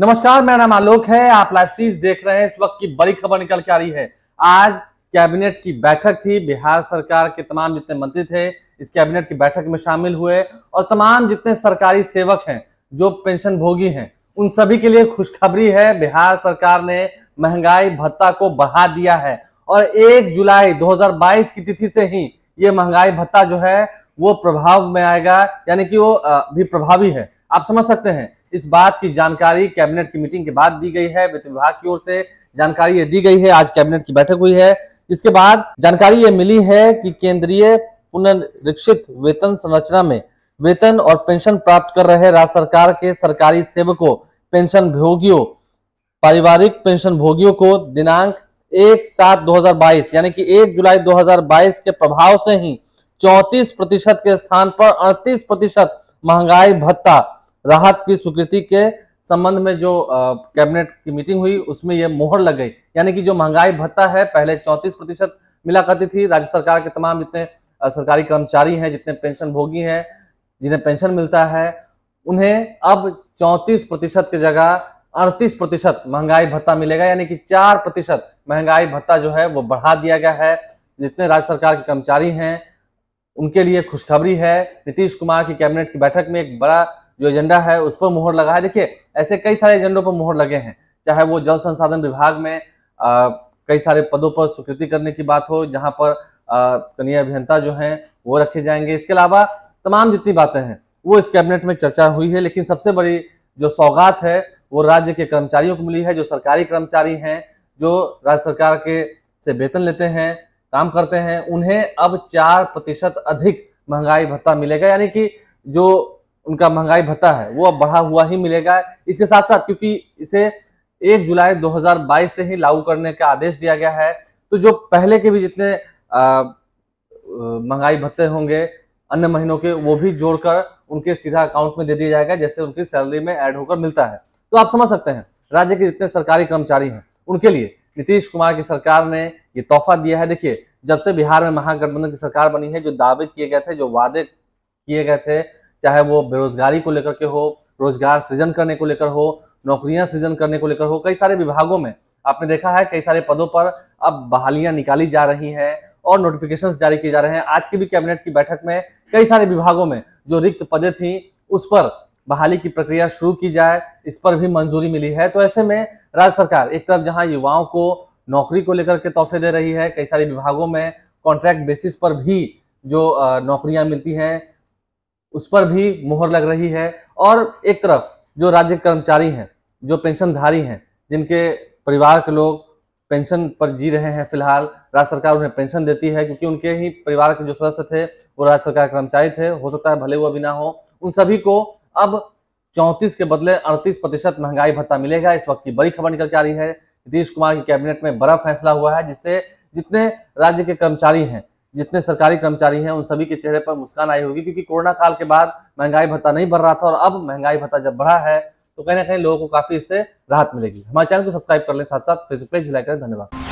नमस्कार मेरा नाम आलोक है आप लाइव सीरीज देख रहे हैं इस वक्त की बड़ी खबर निकल के आ रही है आज कैबिनेट की बैठक थी बिहार सरकार के तमाम जितने मंत्री थे इस कैबिनेट की बैठक में शामिल हुए और तमाम जितने सरकारी सेवक हैं जो पेंशन भोगी हैं उन सभी के लिए खुशखबरी है बिहार सरकार ने महंगाई भत्ता को बढ़ा दिया है और एक जुलाई दो की तिथि से ही ये महंगाई भत्ता जो है वो प्रभाव में आएगा यानी कि वो भी प्रभावी है आप समझ सकते हैं इस बात की जानकारी कैबिनेट की मीटिंग के बाद दी गई है वित्त विभाग की ओर से जानकारी ये दी गई है आज कैबिनेट की बैठक हुई है इसके बाद जानकारी ये मिली है कि केंद्रीय पुनरीक्षित वेतन संरचना में वेतन और पेंशन प्राप्त कर रहे राज्य सरकार के सरकारी सेवकों पेंशन भोगियों पारिवारिक पेंशन भोगियों को दिनांक एक सात 2022 यानी कि 1 जुलाई 2022 के प्रभाव से ही 34 प्रतिशत के स्थान पर 38 प्रतिशत महंगाई भत्ता राहत की स्वीकृति के संबंध में जो कैबिनेट की मीटिंग हुई उसमें यह मोहर लग गई यानी कि जो महंगाई भत्ता है पहले चौंतीस प्रतिशत मिला करती थी राज्य सरकार के तमाम जितने सरकारी कर्मचारी हैं जितने पेंशन भोगी हैं जिन्हें पेंशन मिलता है उन्हें अब चौंतीस प्रतिशत की जगह अड़तीस प्रतिशत महंगाई भत्ता मिलेगा यानी कि चार प्रतिशत महंगाई भत्ता जो है वो बढ़ा दिया गया है जितने राज्य सरकार के कर्मचारी हैं उनके लिए खुशखबरी है नीतीश कुमार की कैबिनेट की बैठक में एक बड़ा जो एजेंडा है उस पर मुहर लगा है देखिए ऐसे कई सारे एजेंडों पर मुहर लगे हैं चाहे वो जल संसाधन विभाग में आ, कई सारे पदों पर स्वीकृति करने की बात हो जहाँ पर कनीय अभियंता जो हैं वो रखे जाएंगे इसके अलावा तमाम जितनी बातें हैं वो इस कैबिनेट में चर्चा हुई है लेकिन सबसे बड़ी जो सौगात है वो राज्य के कर्मचारियों को मिली है जो सरकारी कर्मचारी हैं जो राज्य सरकार के से वेतन लेते हैं काम करते हैं उन्हें अब चार प्रतिशत अधिक महंगाई भत्ता मिलेगा यानी कि जो उनका महंगाई भत्ता है वो अब बढ़ा हुआ ही मिलेगा इसके साथ साथ क्योंकि इसे एक जुलाई 2022 से ही लागू करने का आदेश दिया गया है तो जो पहले के भी जितने महंगाई भत्ते होंगे अन्य महीनों के वो भी जोड़कर उनके सीधा अकाउंट में दे दिया जाएगा जैसे उनकी सैलरी में ऐड होकर मिलता है तो आप समझ सकते हैं राज्य के जितने सरकारी कर्मचारी हैं उनके लिए नीतीश कुमार की सरकार ने ये तोहफा दिया है देखिए जब से बिहार में महागठबंधन की सरकार बनी है जो दावे किए गए थे जो वादे किए गए थे चाहे वो बेरोजगारी को लेकर के हो रोजगार सृजन करने को लेकर हो नौकरियां सृजन करने को लेकर हो कई सारे विभागों में आपने देखा है कई सारे पदों पर अब बहालियां निकाली जा रही हैं और नोटिफिकेशन जारी किए जा रहे हैं आज की भी कैबिनेट की बैठक में कई सारे विभागों में जो रिक्त पदे थी उस पर बहाली की प्रक्रिया शुरू की जाए इस पर भी मंजूरी मिली है तो ऐसे में राज्य सरकार एक तरफ जहां युवाओं को नौकरी को लेकर के तोहफे दे रही है कई सारे विभागों में कॉन्ट्रैक्ट बेसिस पर भी जो नौकरियां मिलती हैं उस पर भी मोहर लग रही है और एक तरफ जो राज्य कर्मचारी हैं जो पेंशनधारी हैं जिनके परिवार के लोग पेंशन पर जी रहे हैं फिलहाल राज्य सरकार उन्हें पेंशन देती है क्योंकि उनके ही परिवार के जो सदस्य थे वो राज्य सरकार कर्मचारी थे हो सकता है भले वो अभी ना हो उन सभी को अब चौंतीस के बदले अड़तीस प्रतिशत महंगाई भत्ता मिलेगा इस वक्त की बड़ी खबर निकल के आ रही है नीतीश कुमार की कैबिनेट में बड़ा फैसला हुआ है जिससे जितने राज्य के कर्मचारी हैं जितने सरकारी कर्मचारी हैं उन सभी के चेहरे पर मुस्कान आई होगी क्योंकि कोरोना काल के बाद महंगाई भत्ता नहीं बढ़ रहा था और अब महंगाई भत्ता जब बढ़ा है तो कहीं ना कहीं लोगों को काफी इससे राहत मिलेगी हमारे चैनल को सब्सक्राइब कर लें साथ साथ फेसबुक पेज लाइक करें धन्यवाद